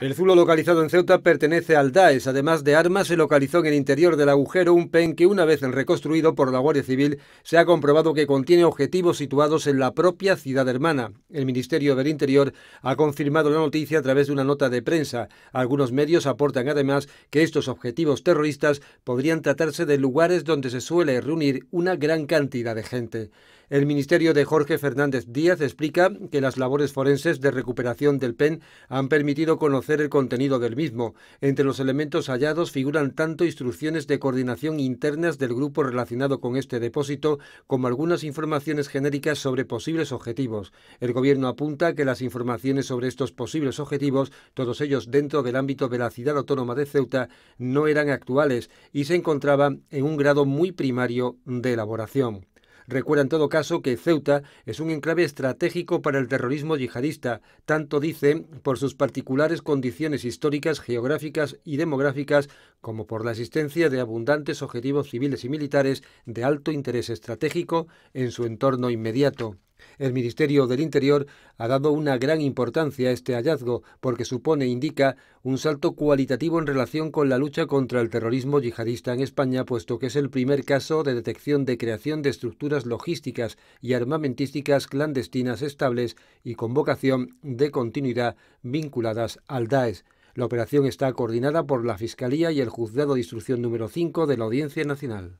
El zulo localizado en Ceuta pertenece al Daesh. Además de armas, se localizó en el interior del agujero un pen que una vez reconstruido por la Guardia Civil se ha comprobado que contiene objetivos situados en la propia ciudad hermana. El Ministerio del Interior ha confirmado la noticia a través de una nota de prensa. Algunos medios aportan además que estos objetivos terroristas podrían tratarse de lugares donde se suele reunir una gran cantidad de gente. El ministerio de Jorge Fernández Díaz explica que las labores forenses de recuperación del PEN han permitido conocer el contenido del mismo. Entre los elementos hallados figuran tanto instrucciones de coordinación internas del grupo relacionado con este depósito como algunas informaciones genéricas sobre posibles objetivos. El gobierno apunta que las informaciones sobre estos posibles objetivos, todos ellos dentro del ámbito de la ciudad autónoma de Ceuta, no eran actuales y se encontraban en un grado muy primario de elaboración. Recuerda en todo caso que Ceuta es un enclave estratégico para el terrorismo yihadista, tanto dice por sus particulares condiciones históricas, geográficas y demográficas, como por la existencia de abundantes objetivos civiles y militares de alto interés estratégico en su entorno inmediato. El Ministerio del Interior ha dado una gran importancia a este hallazgo porque supone, indica, un salto cualitativo en relación con la lucha contra el terrorismo yihadista en España, puesto que es el primer caso de detección de creación de estructuras logísticas y armamentísticas clandestinas estables y con vocación de continuidad vinculadas al Daesh. La operación está coordinada por la Fiscalía y el Juzgado de Instrucción número 5 de la Audiencia Nacional.